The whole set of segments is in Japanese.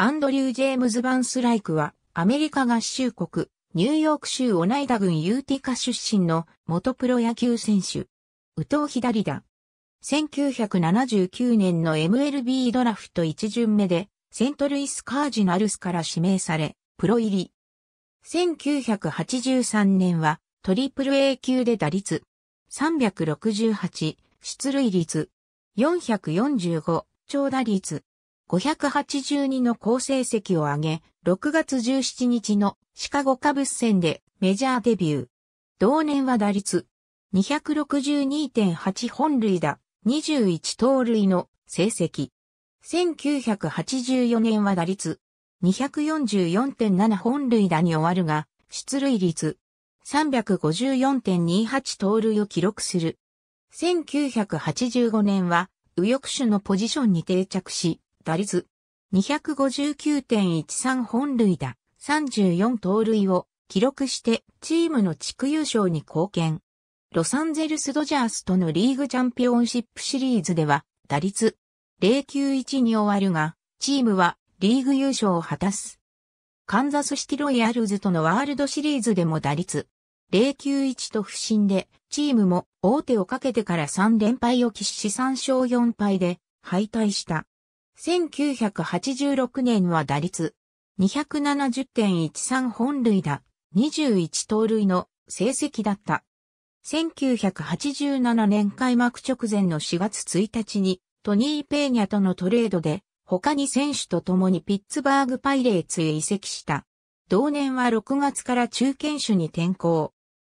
アンドリュー・ジェームズ・バンスライクは、アメリカ合衆国、ニューヨーク州オナイダ郡ユーティカ出身の元プロ野球選手。宇藤左だ。1979年の MLB ドラフト1巡目で、セントルイス・カージナルスから指名され、プロ入り。1983年は、トリプル A 級で打率。368、出塁率。445、長打率。582の好成績を挙げ、6月17日のシカゴカブス戦でメジャーデビュー。同年は打率262.8本塁打、21盗塁の成績。1984年は打率244.7本塁打に終わるが、出塁率354.28盗塁を記録する。1985年は右翼手のポジションに定着し、打率259.13本塁打、34盗塁を記録してチームの地区優勝に貢献。ロサンゼルスドジャースとのリーグチャンピオンシップシリーズでは打率091に終わるが、チームはリーグ優勝を果たす。カンザスシティロイヤルズとのワールドシリーズでも打率091と不振で、チームも大手をかけてから3連敗を喫し3勝4敗で敗退した。1986年は打率270.13本塁打、21盗塁の成績だった。1987年開幕直前の4月1日にトニー・ペーニャとのトレードで他に選手と共にピッツバーグパイレーツへ移籍した。同年は6月から中堅手に転向。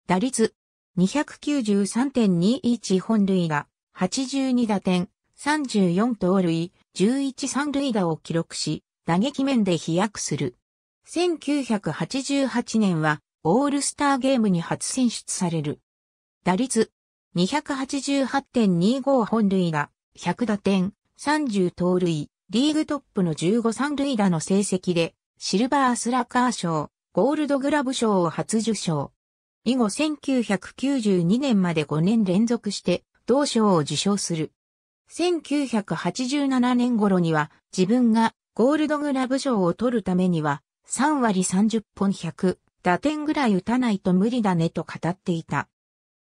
打率293.21本塁打、82打点、34盗塁、11三塁打を記録し、打撃面で飛躍する。1988年は、オールスターゲームに初選出される。打率、288.25本塁打、100打点、30盗塁、リーグトップの15三塁打の成績で、シルバースラッカー賞、ゴールドグラブ賞を初受賞。以後1992年まで5年連続して、同賞を受賞する。1987年頃には自分がゴールドグラブ賞を取るためには3割30本100打点ぐらい打たないと無理だねと語っていた。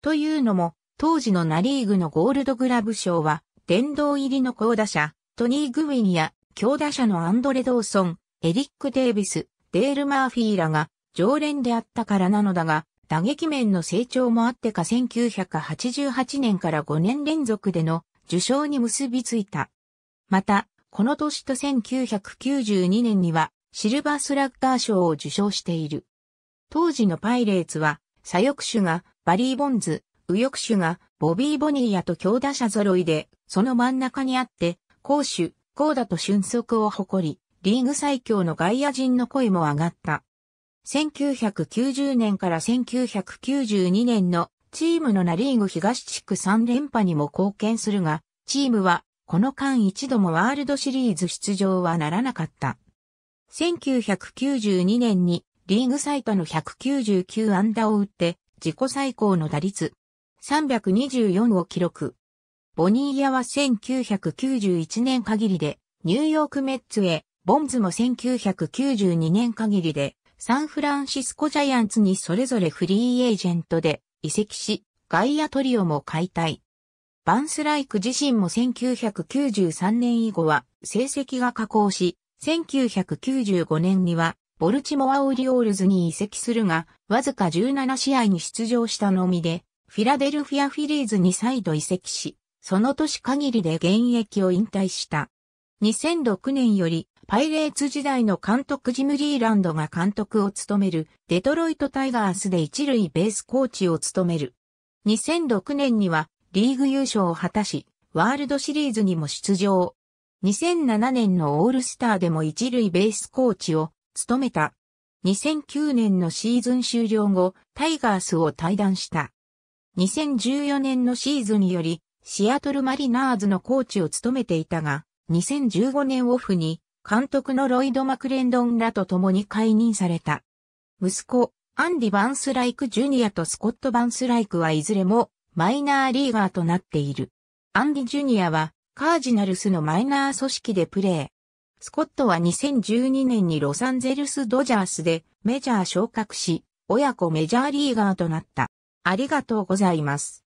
というのも当時のナリーグのゴールドグラブ賞は殿堂入りの高打者トニー・グウィンや強打者のアンドレ・ドーソン、エリック・デービス、デール・マーフィーらが常連であったからなのだが、打撃面の成長もあってか1988年から5年連続での受賞に結びついた。また、この年と1992年にはシルバースラッガー賞を受賞している。当時のパイレーツは、左翼手がバリー・ボンズ、右翼手がボビー・ボニーヤと強打者揃いで、その真ん中にあって、攻守、高打と俊足を誇り、リーグ最強の外野陣の声も上がった。1990年から1992年のチームのナリーグ東地区3連覇にも貢献するが、チームはこの間一度もワールドシリーズ出場はならなかった。1992年にリーグ最多の199安打を打って自己最高の打率324を記録。ボニーヤは1991年限りでニューヨークメッツへ、ボンズも1992年限りでサンフランシスコジャイアンツにそれぞれフリーエージェントで移籍し、ガイアトリオも解体。バンスライク自身も1993年以後は成績が下降し、1995年にはボルチモア・オリオールズに移籍するが、わずか17試合に出場したのみで、フィラデルフィア・フィリーズに再度移籍し、その年限りで現役を引退した。2006年よりパイレーツ時代の監督ジム・リーランドが監督を務めるデトロイト・タイガースで一塁ベースコーチを務める。2006年にはリーグ優勝を果たし、ワールドシリーズにも出場。2007年のオールスターでも一塁ベースコーチを務めた。2009年のシーズン終了後、タイガースを退団した。2014年のシーズンより、シアトルマリナーズのコーチを務めていたが、2015年オフに監督のロイド・マクレンドンらと共に解任された。息子、アンディ・バンスライク・ジュニアとスコット・バンスライクはいずれもマイナーリーガーとなっている。アンディ・ジュニアはカージナルスのマイナー組織でプレー。スコットは2012年にロサンゼルス・ドジャースでメジャー昇格し、親子メジャーリーガーとなった。ありがとうございます。